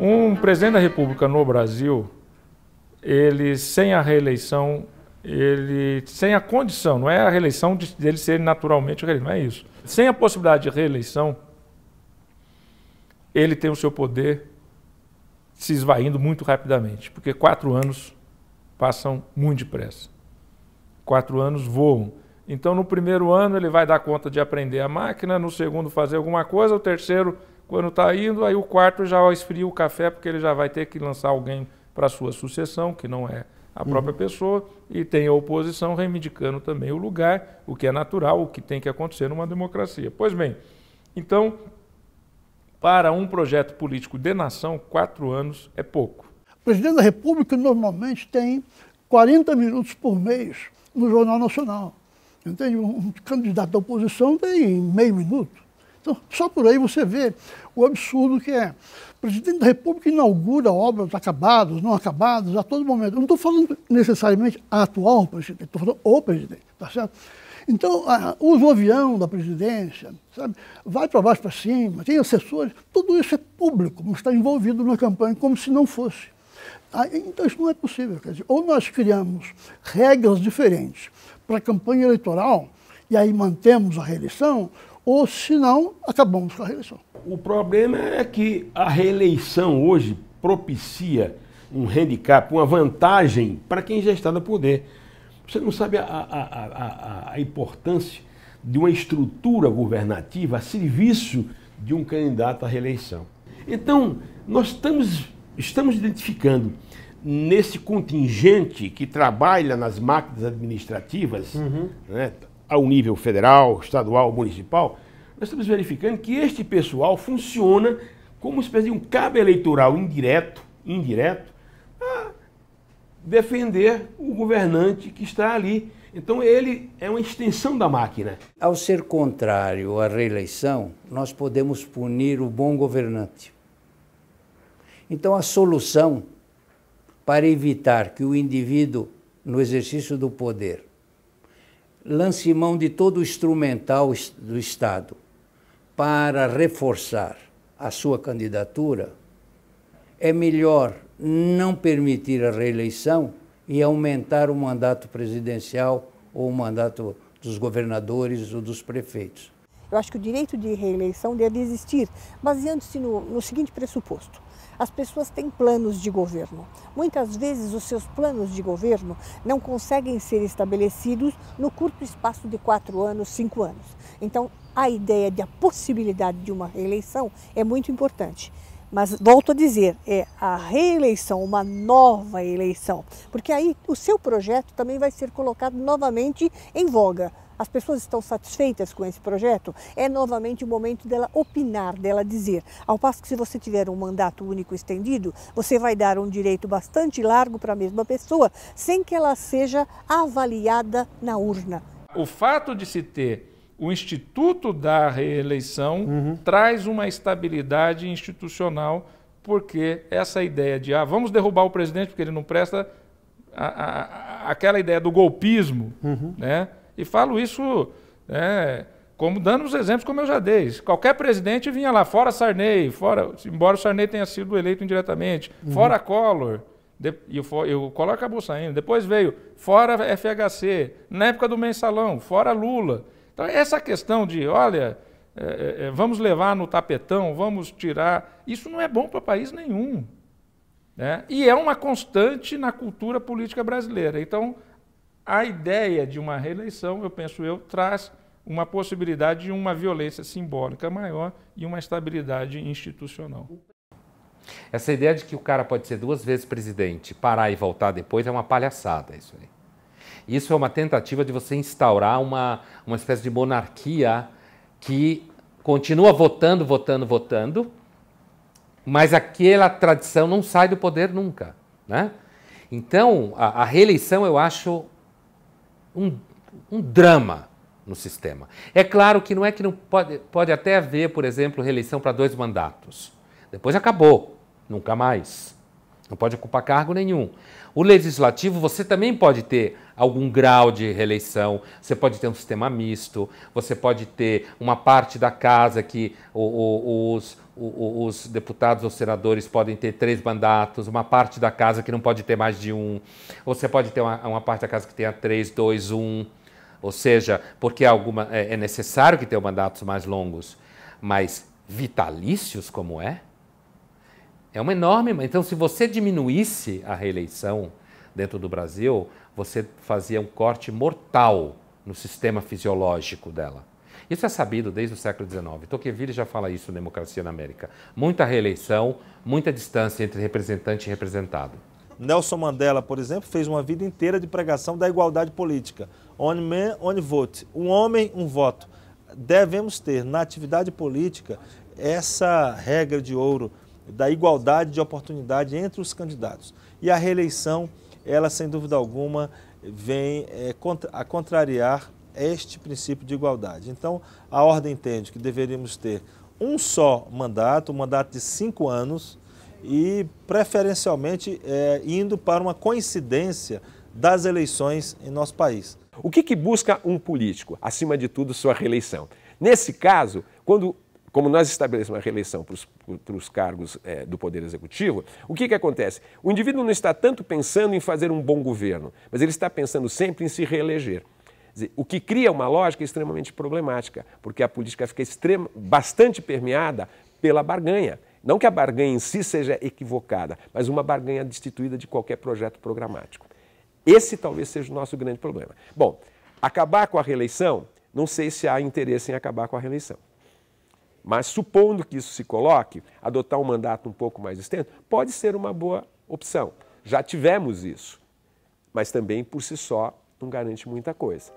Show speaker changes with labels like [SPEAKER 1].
[SPEAKER 1] Um presidente da República no Brasil, ele sem a reeleição, ele sem a condição, não é a reeleição de, dele ser naturalmente reeleito, não é isso. Sem a possibilidade de reeleição, ele tem o seu poder se esvaindo muito rapidamente, porque quatro anos passam muito depressa. Quatro anos voam. Então, no primeiro ano, ele vai dar conta de aprender a máquina, no segundo, fazer alguma coisa, o terceiro, quando está indo, aí o quarto já esfria o café, porque ele já vai ter que lançar alguém para sua sucessão, que não é a uhum. própria uhum. pessoa, e tem a oposição reivindicando também o lugar, o que é natural, o que tem que acontecer numa democracia. Pois bem, então, para um projeto político de nação, quatro anos é pouco. O presidente da República normalmente tem 40 minutos por mês no Jornal Nacional. Entende? Um candidato da oposição tem meio minuto. Então, só por aí você vê o absurdo que é. O presidente da República inaugura obras acabadas, não acabadas, a todo momento. Eu não estou falando necessariamente a atual presidente, estou falando o presidente, tá certo? Então, a, ah, usa o avião da presidência, sabe? vai para baixo para cima, tem assessores, tudo isso é público, mas está envolvido na campanha como se não fosse. Aí, ah, então, isso não é possível. Quer dizer, ou nós criamos regras diferentes para a campanha eleitoral e aí mantemos a reeleição, ou se não, acabamos com a reeleição. O problema é que a reeleição hoje propicia um handicap, uma vantagem para quem já está no poder. Você não sabe a, a, a, a importância de uma estrutura governativa a serviço de um candidato à reeleição. Então, nós estamos, estamos identificando nesse contingente que trabalha nas máquinas administrativas, uhum. né, ao nível federal, estadual, municipal, nós estamos verificando que este pessoal funciona como uma espécie de um cabo eleitoral indireto, indireto, a defender
[SPEAKER 2] o governante que está ali. Então ele é uma extensão da máquina. Ao ser contrário à reeleição, nós podemos punir o bom governante. Então a solução para evitar que o indivíduo, no exercício do poder, lance mão de todo o instrumental do Estado para reforçar a sua candidatura, é melhor não permitir a reeleição e aumentar o mandato presidencial ou o mandato dos governadores ou dos prefeitos. Eu acho que o direito de reeleição deve existir, baseando-se no, no seguinte pressuposto. As pessoas têm planos de governo. Muitas vezes os seus planos de governo não conseguem ser estabelecidos no curto espaço de quatro anos, cinco anos. Então, a ideia da possibilidade de uma reeleição é muito importante. Mas volto a dizer, é a reeleição, uma nova eleição, porque aí o seu projeto também vai ser colocado novamente em voga. As pessoas estão satisfeitas com esse projeto? É novamente o momento dela opinar, dela dizer. Ao passo que se você tiver um mandato único estendido, você vai dar um direito bastante largo para a mesma pessoa, sem que ela seja avaliada na urna.
[SPEAKER 1] O fato de se ter o Instituto da Reeleição uhum. traz uma estabilidade institucional, porque essa ideia de ah, vamos derrubar o presidente porque ele não presta, a, a, a, aquela ideia do golpismo, uhum. né? E falo isso é, como dando os exemplos como eu já dei. Qualquer presidente vinha lá, fora Sarney, fora, embora o Sarney tenha sido eleito indiretamente, uhum. fora Collor. De, e, o, e o Collor acabou saindo. Depois veio fora FHC, na época do mensalão, fora Lula. Então, essa questão de, olha, é, é, é, vamos levar no tapetão, vamos tirar, isso não é bom para país nenhum. Né? E é uma constante na cultura política brasileira. Então, a ideia de uma reeleição, eu penso eu, traz uma possibilidade de uma violência simbólica maior e uma estabilidade institucional.
[SPEAKER 2] Essa ideia de que o cara pode ser duas vezes presidente, parar e voltar depois é uma palhaçada isso aí. Isso é uma tentativa de você instaurar uma, uma espécie de monarquia que continua votando, votando, votando, mas aquela tradição não sai do poder nunca, né? Então, a, a reeleição eu acho um, um drama no sistema. É claro que não é que não pode, pode até haver, por exemplo, reeleição para dois mandatos. Depois acabou, nunca mais não pode ocupar cargo nenhum. O legislativo, você também pode ter algum grau de reeleição, você pode ter um sistema misto, você pode ter uma parte da casa que os, os deputados ou senadores podem ter três mandatos, uma parte da casa que não pode ter mais de um, você pode ter uma, uma parte da casa que tenha três, dois, um. Ou seja, porque alguma, é, é necessário que tenha mandatos mais longos, mas vitalícios como é? É uma enorme. Então, se você diminuísse a reeleição dentro do Brasil, você fazia um corte mortal no sistema fisiológico dela. Isso é sabido desde o século XIX. Tocqueville já fala isso Democracia na América. Muita reeleição, muita distância entre representante e representado. Nelson Mandela, por exemplo, fez uma vida inteira de pregação da igualdade política. One man, one vote. Um homem, um voto. Devemos ter na atividade política essa regra de ouro da igualdade de oportunidade entre os candidatos. E a reeleição, ela sem dúvida alguma, vem é, contra, a contrariar este princípio de igualdade. Então, a ordem entende que deveríamos ter um só mandato, um mandato de cinco anos, e preferencialmente é, indo para uma coincidência das eleições em nosso país. O que, que busca um político? Acima de tudo, sua reeleição.
[SPEAKER 1] Nesse caso, quando como nós estabelecemos a reeleição para os, para os cargos é, do Poder Executivo, o que, que acontece? O indivíduo não está tanto pensando em fazer um bom governo, mas ele está pensando sempre em se reeleger. Dizer, o que cria uma lógica extremamente problemática, porque a política fica extrema, bastante permeada pela barganha. Não que a barganha em si seja equivocada, mas uma barganha destituída de qualquer projeto programático. Esse talvez seja o nosso grande problema. Bom, acabar com a reeleição, não sei se há interesse em acabar com a reeleição. Mas supondo que isso se coloque, adotar um mandato um pouco mais extenso pode ser uma boa opção. Já tivemos isso, mas também por si só não garante muita coisa.